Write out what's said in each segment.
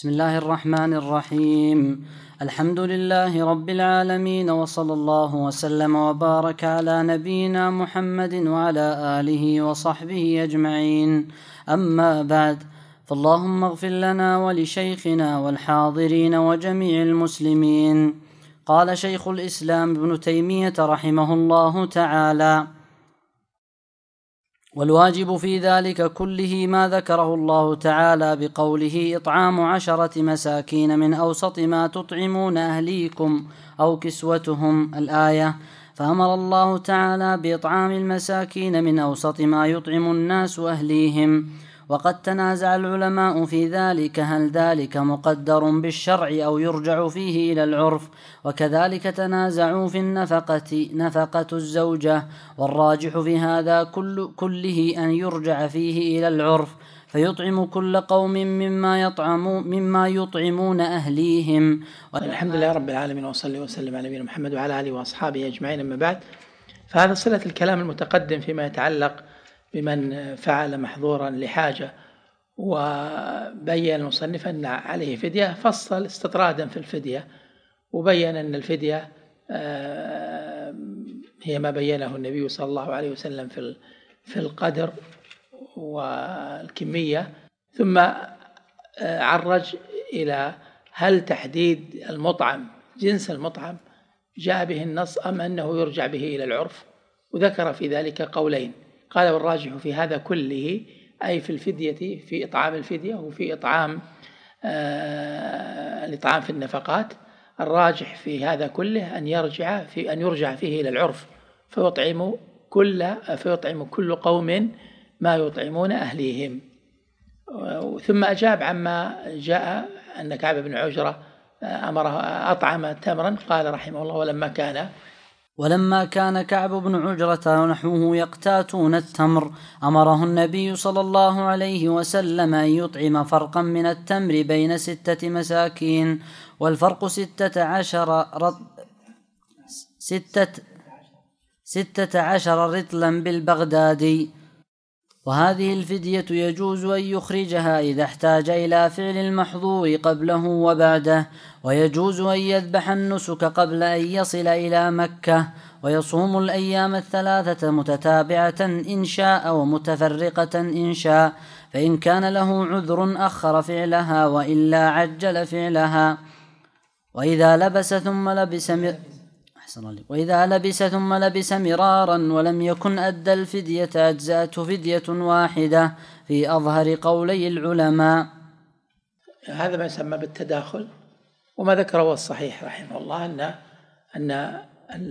بسم الله الرحمن الرحيم الحمد لله رب العالمين وصلى الله وسلم وبارك على نبينا محمد وعلى آله وصحبه أجمعين أما بعد فاللهم اغفر لنا ولشيخنا والحاضرين وجميع المسلمين قال شيخ الإسلام ابن تيمية رحمه الله تعالى والواجب في ذلك كله ما ذكره الله تعالى بقوله إطعام عشرة مساكين من أوسط ما تطعمون أهليكم أو كسوتهم الآية فأمر الله تعالى بإطعام المساكين من أوسط ما يطعم الناس أهليهم وقد تنازع العلماء في ذلك هل ذلك مقدر بالشرع أو يرجع فيه إلى العرف وكذلك تنازعوا في النفقة نفقة الزوجة والراجح في هذا كل كله أن يرجع فيه إلى العرف فيطعم كل قوم مما يطعمون مما يطعمون اهليهم الحمد لله رب العالمين وصلي وسلم على نبينا محمد وعلى اله واصحابه اجمعين اما بعد فهذا صله الكلام المتقدم فيما يتعلق بمن فعل محظورا لحاجة وبين المصنف أن عليه فدية فصل استطرادا في الفدية وبين أن الفدية آه، هي ما بينه النبي صلى الله عليه وسلم في في القدر والكمية ثم آه، عرج إلى هل تحديد المطعم جنس المطعم جاء به النص أم أنه يرجع به إلى العرف وذكر في ذلك قولين قال والراجح في هذا كله أي في الفدية في إطعام الفدية وفي إطعام آه الإطعام في النفقات الراجح في هذا كله أن يرجع في أن يرجع فيه إلى العرف فيطعم كل فيطعم كل قوم ما يطعمون أهليهم ثم أجاب عما جاء أن كعب بن عجرة آه، أمره أطعم تمرا قال رحمه الله ولما كان ولما كان كعب بن عجرة ونحوه يقتاتون التمر أمره النبي صلى الله عليه وسلم أن يطعم فرقا من التمر بين ستة مساكين والفرق ستة عشر رط ستة ستة عشر رطلا بالبغدادي وهذه الفدية يجوز أن يخرجها إذا احتاج إلى فعل المحظور قبله وبعده ويجوز أن يذبح النسك قبل أن يصل إلى مكة ويصوم الأيام الثلاثة متتابعة إن شاء ومتفرقة إن شاء فإن كان له عذر أخر فعلها وإلا عجل فعلها وإذا لبس ثم لبس أحسن لي وإذا لبس ثم لبس مرارا ولم يكن أدى الفدية أجزأته فدية واحدة في أظهر قولي العلماء هذا ما يسمى بالتداخل وما ذكره الصحيح رحمه الله أن أن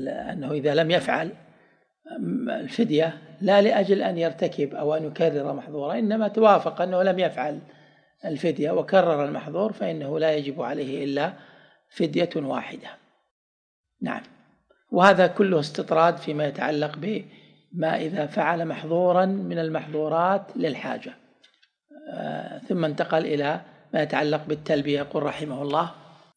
أنه إذا لم يفعل الفدية لا لأجل أن يرتكب أو أن يكرر محظورا إنما توافق أنه لم يفعل الفدية وكرر المحظور فإنه لا يجب عليه إلا فدية واحدة نعم وهذا كله استطراد فيما يتعلق بما إذا فعل محظورا من المحظورات للحاجة آه، ثم انتقل إلى ما يتعلق بالتلبية يقول رحمه الله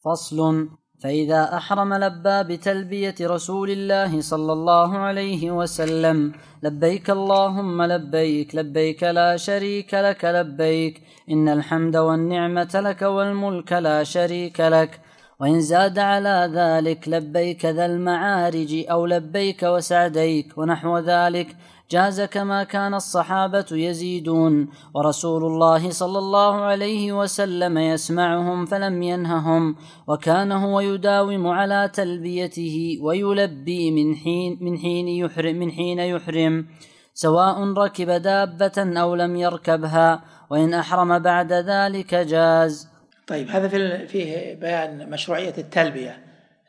فصل فإذا أحرم لبى بتلبية رسول الله صلى الله عليه وسلم لبيك اللهم لبيك لبيك لا شريك لك لبيك إن الحمد والنعمة لك والملك لا شريك لك وإن زاد على ذلك لبيك ذا المعارج أو لبيك وسعديك ونحو ذلك جاز كما كان الصحابة يزيدون ورسول الله صلى الله عليه وسلم يسمعهم فلم ينههم وكان هو يداوم على تلبيته ويلبي من حين من حين يحرم من حين يحرم سواء ركب دابة أو لم يركبها وإن أحرم بعد ذلك جاز طيب هذا في فيه بيان مشروعية التلبية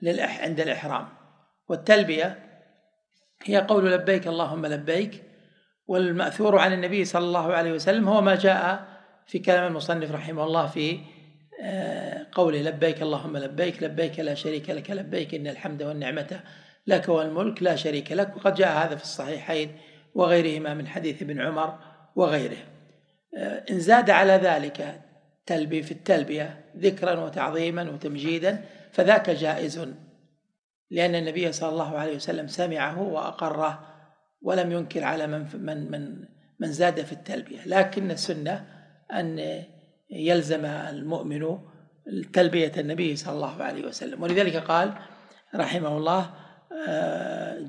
للإح عند الإحرام والتلبية هي قول لبيك اللهم لبيك والمأثور عن النبي صلى الله عليه وسلم هو ما جاء في كلام المصنف رحمه الله في آه، قوله لبيك اللهم لبيك لبيك لا شريك لك لبيك إن الحمد والنعمة لك والملك لا شريك لك وقد جاء هذا في الصحيحين وغيرهما من حديث ابن عمر وغيره آه، إن زاد على ذلك تلبي في التلبية ذكرا وتعظيما وتمجيدا فذاك جائز لأن النبي صلى الله عليه وسلم سمعه وأقره ولم ينكر على من من من من زاد في التلبية لكن السنة أن يلزم المؤمن تلبية النبي صلى الله عليه وسلم ولذلك قال رحمه الله آه،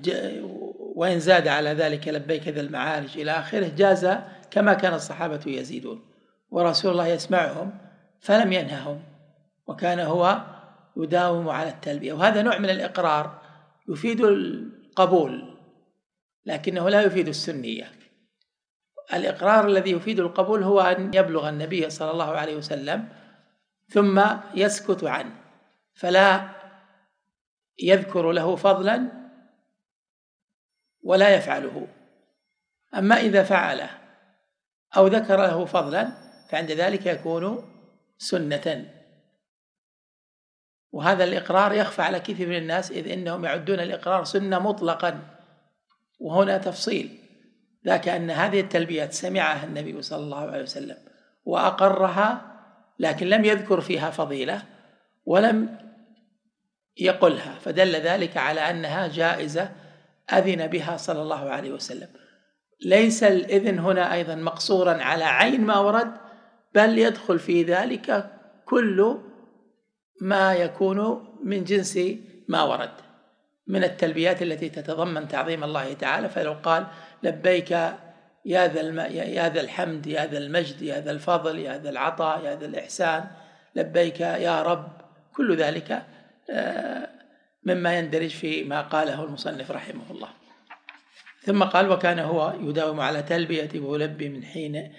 وإن زاد على ذلك لبيك ذا المعارج إلى آخره جاز كما كان الصحابة يزيدون ورسول الله يسمعهم فلم ينههم وكان هو يداوم على التلبية وهذا نوع من الإقرار يفيد القبول لكنه لا يفيد السنية الإقرار الذي يفيد القبول هو أن يبلغ النبي صلى الله عليه وسلم ثم يسكت عنه فلا يذكر له فضلا ولا يفعله أما إذا فعله أو ذكر له فضلا فعند ذلك يكون سنة وهذا الإقرار يخفى على كثير من الناس إذ إنهم يعدون الإقرار سنة مطلقا وهنا تفصيل ذاك أن هذه التلبيات سمعها النبي صلى الله عليه وسلم وأقرها لكن لم يذكر فيها فضيلة ولم يقلها فدل ذلك على أنها جائزة أذن بها صلى الله عليه وسلم ليس الإذن هنا أيضا مقصورا على عين ما ورد بل يدخل في ذلك كل ما يكون من جنس ما ورد من التلبيات التي تتضمن تعظيم الله تعالى فلو قال لبيك يا ذا الم... يا ذا الحمد يا ذا المجد يا ذا الفضل يا ذا العطاء يا ذا الإحسان لبيك يا رب كل ذلك آه، مما يندرج في ما قاله المصنف رحمه الله ثم قال وكان هو يداوم على تلبيه ويلبي من حين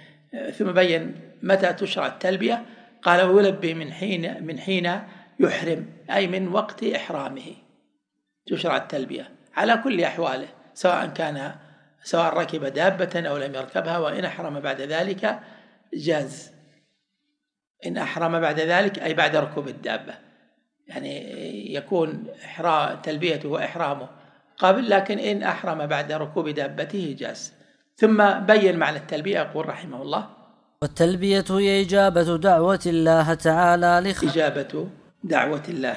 ثم بين متى تشرع التلبية قال ويلبي من حين من حين يحرم أي من وقت إحرامه تشرع التلبية على كل أحواله سواء كان سواء ركب دابة أو لم يركبها وإن أحرم بعد ذلك جاز إن أحرم بعد ذلك أي بعد ركوب الدابة يعني يكون إحرام تلبيته وإحرامه قبل لكن إن أحرم بعد ركوب دابته جاز ثم بين معنى التلبية يقول رحمه الله والتلبية هي إجابة دعوة الله تعالى لخلق إجابة دعوة الله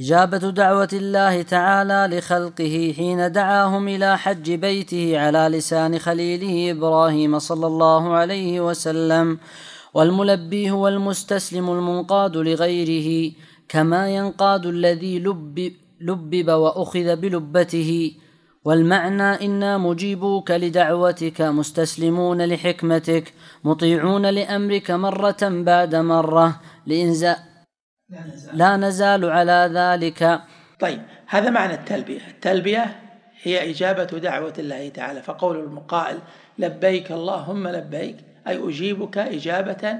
إجابة دعوة الله تعالى لخلقه حين دعاهم إلى حج بيته على لسان خليله إبراهيم صلى الله عليه وسلم والملبي هو المستسلم المنقاد لغيره كما ينقاد الذي لب لبب وأخذ بلبته والمعنى إنا مجيبوك لدعوتك مستسلمون لحكمتك مطيعون لأمرك مرة بعد مرة لإنزاء لا نزال, لا نزال على ذلك طيب هذا معنى التلبية التلبية هي إجابة دعوة الله تعالى فقول المقائل لبيك اللهم لبيك أي أجيبك إجابة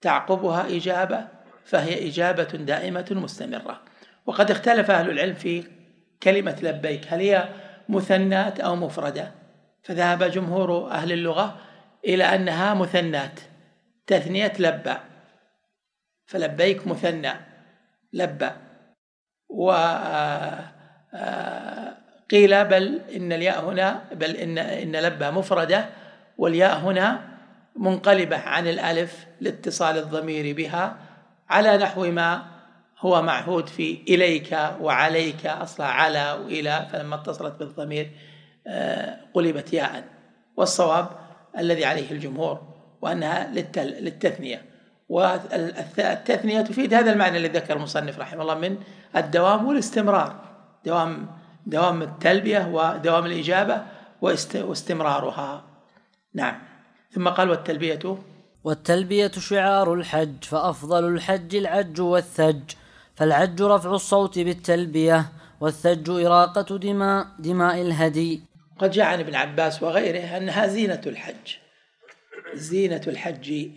تعقبها إجابة فهي إجابة دائمة مستمرة وقد اختلف أهل العلم في كلمة لبيك هل هي مثنات أو مفردة فذهب جمهور أهل اللغة إلى أنها مثنات تثنية لبى فلبيك مثنى لبى وقيل آه، آه، بل إن الياء هنا بل إن إن لبى مفردة والياء هنا منقلبة عن الألف لاتصال الضمير بها على نحو ما هو معهود في إليك وعليك أصلها على وإلى فلما اتصلت بالضمير آه، قلبت ياء والصواب الذي عليه الجمهور وأنها للتثنية والتثنية تفيد هذا المعنى الذي ذكر المصنف رحمه الله من الدوام والاستمرار دوام دوام التلبية ودوام الإجابة واستمرارها نعم ثم قال والتلبية والتلبية شعار الحج فأفضل الحج العج والثج فالعج رفع الصوت بالتلبية والثج إراقة دماء دماء الهدي قد جاء عن ابن عباس وغيره أنها زينة الحج زينة الحج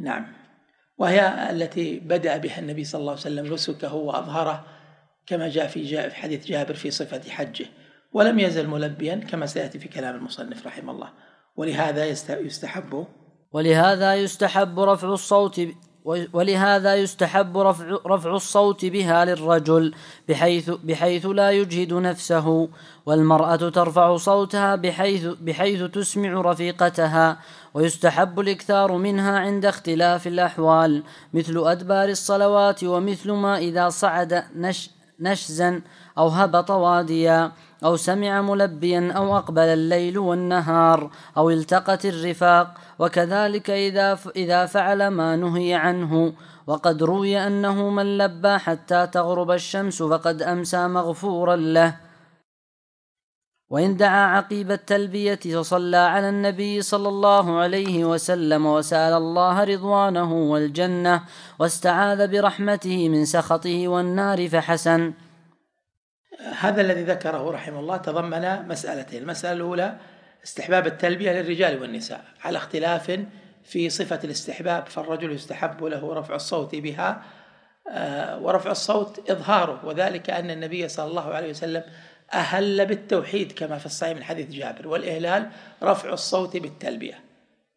نعم وهي التي بدأ بها النبي صلى الله عليه وسلم نسكه وأظهره كما جاء في جاء في حديث جابر في صفة حجه ولم يزل ملبيا كما سيأتي في كلام المصنف رحمه الله ولهذا يستحب ولهذا يستحب رفع الصوت ولهذا يستحب رفع, رفع الصوت بها للرجل بحيث, بحيث لا يجهد نفسه والمرأة ترفع صوتها بحيث, بحيث تسمع رفيقتها ويستحب الإكثار منها عند اختلاف الأحوال مثل أدبار الصلوات ومثل ما إذا صعد نش نشزا أو هبط واديا أو سمع ملبيا أو أقبل الليل والنهار أو التقت الرفاق وكذلك إذا, إذا فعل ما نهي عنه وقد روي أنه من لبى حتى تغرب الشمس فقد أمسى مغفورا له وإن دعا عقيب التلبية فصلى على النبي صلى الله عليه وسلم وسأل الله رضوانه والجنة واستعاذ برحمته من سخطه والنار فحسن هذا الذي ذكره رحمه الله تضمن مسألتين المسألة الأولى استحباب التلبية للرجال والنساء على اختلاف في صفة الاستحباب فالرجل يستحب له رفع الصوت بها آه، ورفع الصوت إظهاره وذلك أن النبي صلى الله عليه وسلم أهل بالتوحيد كما في الصحيح من حديث جابر والإهلال رفع الصوت بالتلبية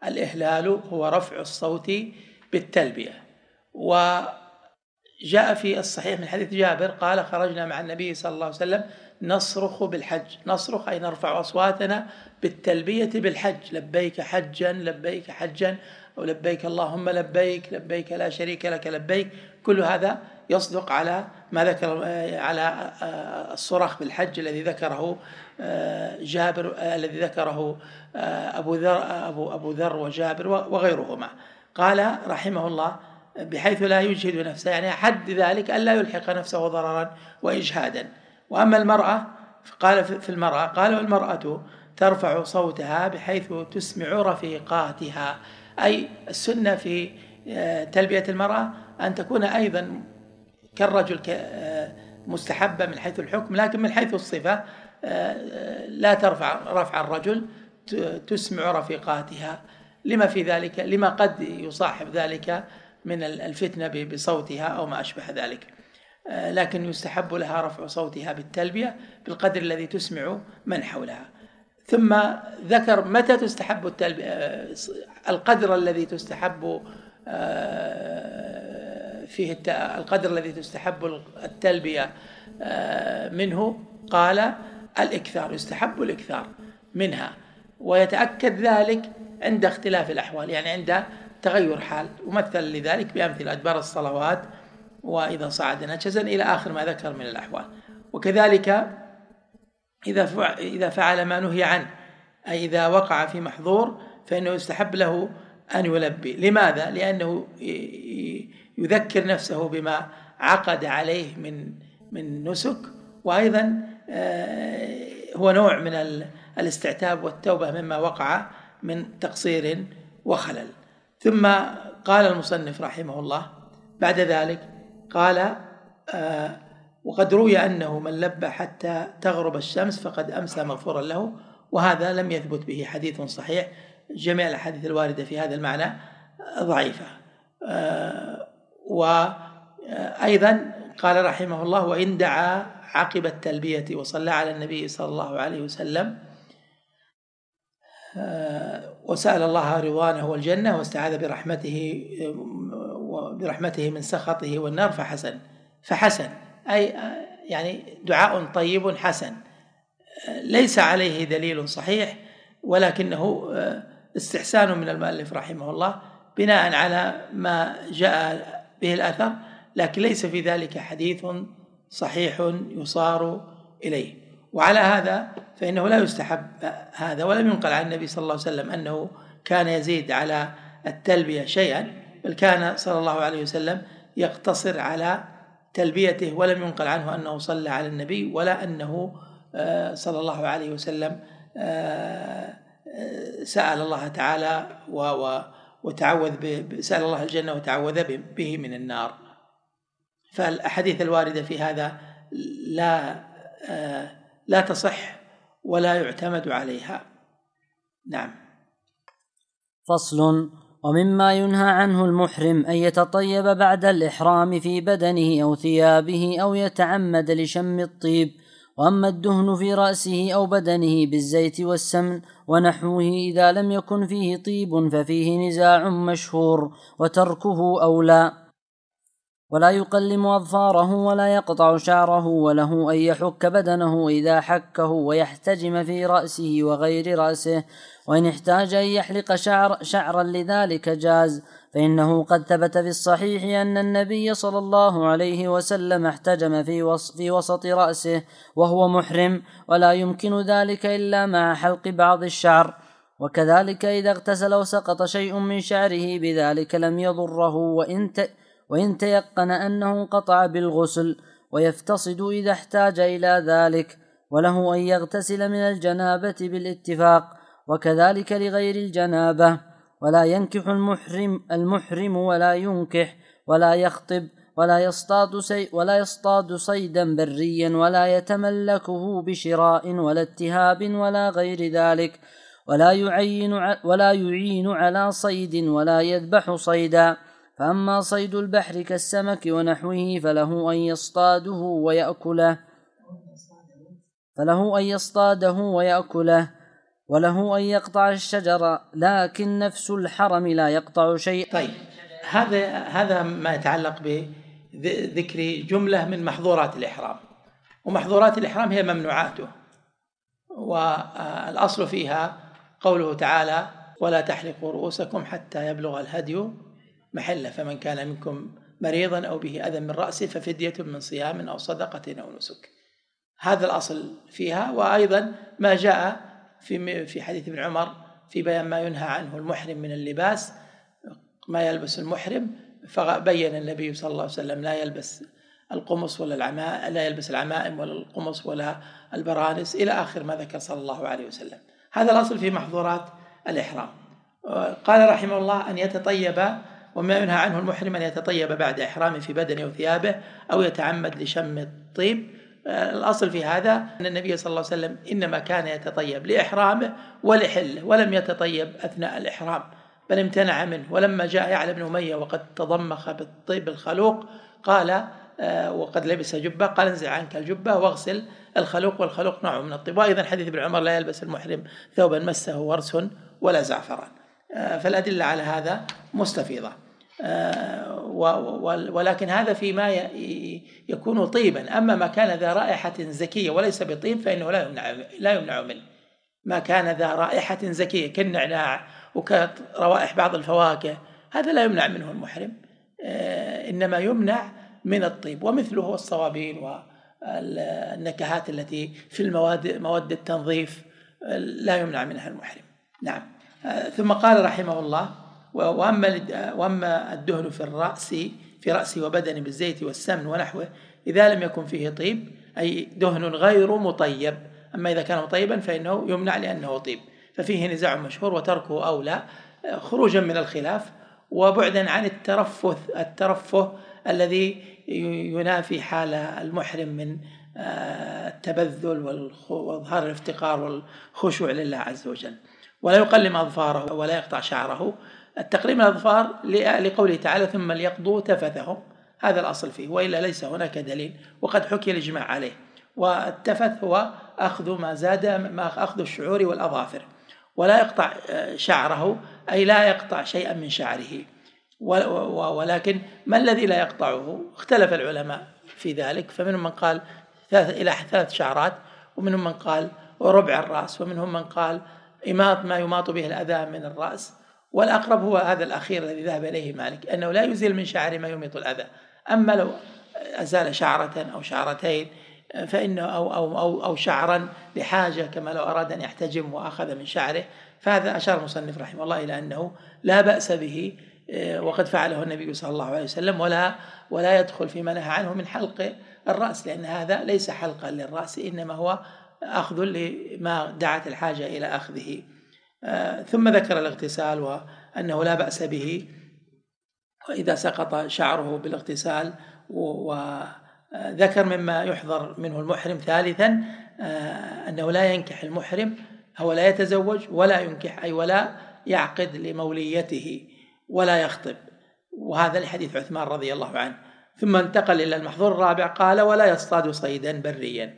الإهلال هو رفع الصوت بالتلبية و جاء في الصحيح من حديث جابر قال خرجنا مع النبي صلى الله عليه وسلم نصرخ بالحج نصرخ أي نرفع أصواتنا بالتلبية بالحج لبيك حجا لبيك حجا أو لبيك اللهم لبيك لبيك لا شريك لك لبيك كل هذا يصدق على ما ذكر على آه، الصراخ بالحج الذي ذكره آه، جابر آه، الذي ذكره أبو ذر أبو أبو ذر وجابر وغيرهما قال رحمه الله بحيث لا يجهد نفسه يعني حد ذلك ألا يلحق نفسه ضررا وإجهادا وأما المرأة قال في المرأة قال والمرأة ترفع صوتها بحيث تسمع رفيقاتها أي السنة في آه، تلبية المرأة أن تكون أيضا كالرجل آه، مستحبة من حيث الحكم لكن من حيث الصفة آه، لا ترفع رفع الرجل تسمع رفيقاتها لما في ذلك لما قد يصاحب ذلك من الفتنة بصوتها أو ما أشبه ذلك آه، لكن يستحب لها رفع صوتها بالتلبية بالقدر الذي تسمع من حولها ثم ذكر متى تستحب التلبية آه، القدر الذي تستحب آه، فيه القدر الذي تستحب التلبية منه قال الإكثار يستحب الإكثار منها ويتأكد ذلك عند اختلاف الأحوال يعني عند تغير حال ومثل لذلك بأمثلة أدبار الصلوات وإذا صعد نجزا إلى آخر ما ذكر من الأحوال وكذلك إذا إذا فعل ما نهي عنه أي إذا وقع في محظور فإنه يستحب له أن يلبي لماذا؟ لأنه يذكر نفسه بما عقد عليه من من نسك وأيضا آه، هو نوع من الاستعتاب والتوبة مما وقع من تقصير وخلل ثم قال المصنف رحمه الله بعد ذلك قال آه وقد روي أنه من لبى حتى تغرب الشمس فقد أمسى مغفورا له وهذا لم يثبت به حديث صحيح جميع الأحاديث الواردة في هذا المعنى ضعيفة آه وأيضا آه، قال رحمه الله وإن دعا عقب التلبية وصلى على النبي صلى الله عليه وسلم آه، وسأل الله رضوانه والجنة واستعاذ برحمته آه، برحمته من سخطه والنار فحسن فحسن أي آه، يعني دعاء طيب حسن ليس عليه دليل صحيح ولكنه استحسان من المؤلف رحمه الله بناء على ما جاء به الأثر لكن ليس في ذلك حديث صحيح يصار إليه وعلى هذا فإنه لا يستحب هذا ولم ينقل عن النبي صلى الله عليه وسلم أنه كان يزيد على التلبية شيئا بل كان صلى الله عليه وسلم يقتصر على تلبيته ولم ينقل عنه أنه صلى على النبي ولا أنه آه، صلى الله عليه وسلم آه، آه، سأل الله تعالى وتعوذ سأل الله الجنة وتعوذ به من النار فالأحاديث الواردة في هذا لا لا تصح ولا يعتمد عليها نعم فصل ومما ينهى عنه المحرم أن يتطيب بعد الإحرام في بدنه أو ثيابه أو يتعمد لشم الطيب وأما الدهن في رأسه أو بدنه بالزيت والسمن ونحوه إذا لم يكن فيه طيب ففيه نزاع مشهور وتركه أولى ولا يقلم أظفاره ولا يقطع شعره وله أن يحك بدنه إذا حكه ويحتجم في رأسه وغير رأسه وإن احتاج أن يحلق شعر شعرا لذلك جاز فإنه قد ثبت في الصحيح أن النبي صلى الله عليه وسلم احتجم في, وص في وسط رأسه وهو محرم ولا يمكن ذلك إلا مع حلق بعض الشعر وكذلك إذا اغتسل وسقط شيء من شعره بذلك لم يضره وإن تأ وإن تيقن أنه انقطع بالغسل ويفتصد إذا احتاج إلى ذلك وله أن يغتسل من الجنابة بالاتفاق وكذلك لغير الجنابة ولا ينكح المحرم المحرم ولا ينكح ولا يخطب ولا يصطاد سي ولا يصطاد صيدا بريا ولا يتملكه بشراء ولا اتهاب ولا غير ذلك ولا يعين ولا يعين على صيد ولا يذبح صيدا فأما صيد البحر كالسمك ونحوه فله أن يصطاده ويأكله فله أن يصطاده ويأكله وله أن يقطع الشجرة لكن نفس الحرم لا يقطع شيئا طيب هذا هذا ما يتعلق بذكر جملة من محظورات الإحرام ومحظورات الإحرام هي ممنوعاته والأصل فيها قوله تعالى ولا تحلقوا رؤوسكم حتى يبلغ الهدي محله فمن كان منكم مريضا أو به أذى من رأسه ففدية من صيام أو صدقة أو نسك هذا الأصل فيها وأيضا ما جاء في في حديث ابن عمر في بيان ما ينهى عنه المحرم من اللباس ما يلبس المحرم فبين النبي صلى الله عليه وسلم لا يلبس القمص ولا العماء لا يلبس العمائم ولا القمص ولا البرانس إلى آخر ما ذكر صلى الله عليه وسلم هذا الأصل في محظورات الإحرام قال رحمه الله أن يتطيب وما ينهى عنه المحرم أن يتطيب بعد إحرامه في بدنه وثيابه أو يتعمد لشم الطيب آه، الأصل في هذا أن النبي صلى الله عليه وسلم إنما كان يتطيب لإحرامه ولحله ولم يتطيب أثناء الإحرام بل امتنع منه ولما جاء يعلى بن أمية وقد تضمخ بالطيب الخلوق قال آه، وقد لبس جبة قال انزع عنك الجبة واغسل الخلوق والخلوق نوع من الطيب وأيضا حديث ابن عمر لا يلبس المحرم ثوبا مسه ورس ولا زعفران آه، فالأدلة على هذا مستفيضة آه، ولكن هذا فيما يكون طيبا أما ما كان ذا رائحة زكية وليس بطيب فإنه لا يمنع لا يمنع منه ما كان ذا رائحة زكية كالنعناع وكروائح بعض الفواكه هذا لا يمنع منه المحرم آه، إنما يمنع من الطيب ومثله هو الصوابين والنكهات التي في المواد مواد التنظيف لا يمنع منها المحرم نعم آه، ثم قال رحمه الله وأما وأما الدهن في الرأس في رأسي وبدني بالزيت والسمن ونحوه إذا لم يكن فيه طيب أي دهن غير مطيب أما إذا كان مطيبا فإنه يمنع لأنه طيب ففيه نزاع مشهور وتركه أولى خروجا من الخلاف وبعدا عن الترفث الترفه الذي ينافي حال المحرم من آه، التبذل واظهار الافتقار والخشوع لله عز وجل ولا يقلم اظفاره ولا يقطع شعره التقريب من الأظفار لقوله تعالى ثم ليقضوا تفثهم هذا الأصل فيه وإلا ليس هناك دليل وقد حكي الإجماع عليه والتفث هو أخذ ما زاد ما أخذ الشعور والأظافر ولا يقطع شعره أي لا يقطع شيئا من شعره ولكن ما الذي لا يقطعه اختلف العلماء في ذلك فمنهم من قال ثلاث إلى ثلاث شعرات ومنهم من قال ربع الرأس ومنهم من قال إماط ما يماط به الأذى من الرأس والأقرب هو هذا الأخير الذي ذهب إليه مالك أنه لا يزيل من شعر ما يميط الأذى أما لو أزال شعرة أو شعرتين فإنه أو أو أو أو شعرا لحاجة كما لو أراد أن يحتجم وأخذ من شعره فهذا أشار المصنف رحمه الله إلى أنه لا بأس به وقد فعله النبي صلى الله عليه وسلم ولا ولا يدخل فيما نهى عنه من حلق الرأس لأن هذا ليس حلقا للرأس إنما هو أخذ لما دعت الحاجة إلى أخذه آه، ثم ذكر الاغتسال وأنه لا بأس به وإذا سقط شعره بالاغتسال وذكر مما يحضر منه المحرم ثالثا آه، أنه لا ينكح المحرم هو لا يتزوج ولا ينكح أي ولا يعقد لموليته ولا يخطب وهذا لحديث عثمان رضي الله عنه ثم انتقل إلى المحظور الرابع قال ولا يصطاد صيدا بريا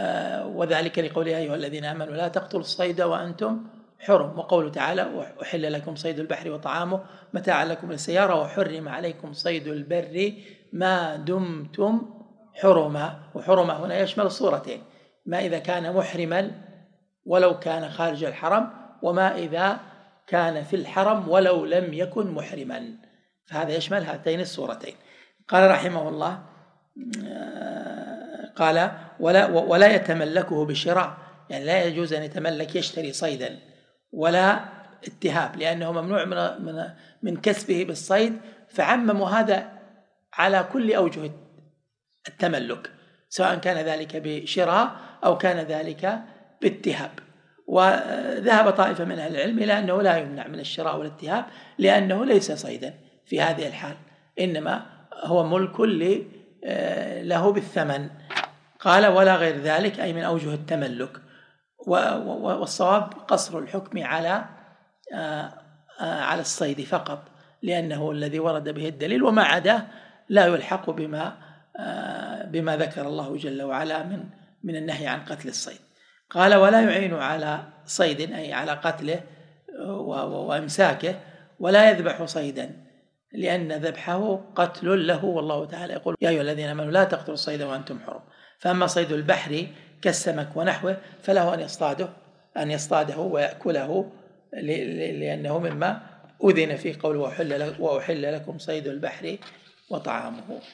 آه، وذلك لقوله يا أيها الذين آمنوا لا تقتلوا الصيد وأنتم حرم وقوله تعالى أحل لكم صيد البحر وطعامه متاعا لكم السيارة وحرم عليكم صيد البر ما دمتم حرما وحرمة هنا يشمل الصورتين ما إذا كان محرما ولو كان خارج الحرم وما إذا كان في الحرم ولو لم يكن محرما فهذا يشمل هاتين الصورتين قال رحمه الله آه، قال ولا ولا يتملكه بالشراء يعني لا يجوز أن يتملك يشتري صيدا ولا اتهاب لأنه ممنوع من من من كسبه بالصيد فعمموا هذا على كل أوجه التملك سواء كان ذلك بشراء أو كان ذلك باتهاب وذهب طائفة من أهل العلم إلى أنه لا يمنع من الشراء والاتهاب لأنه ليس صيدا في هذه الحال إنما هو ملك آه، له بالثمن قال ولا غير ذلك أي من أوجه التملك والصواب قصر الحكم على آه، آه، على الصيد فقط لأنه الذي ورد به الدليل وما عداه لا يلحق بما آه، بما ذكر الله جل وعلا من من النهي عن قتل الصيد قال ولا يعين على صيد أي على قتله وإمساكه ولا يذبح صيدا لأن ذبحه قتل له والله تعالى يقول يا أيها الذين آمنوا لا تقتلوا الصيد وأنتم حرم فأما صيد البحر كالسمك ونحوه فله أن يصطاده أن يصطاده ويأكله لأنه مما أذن في قوله وأحل لكم صيد البحر وطعامه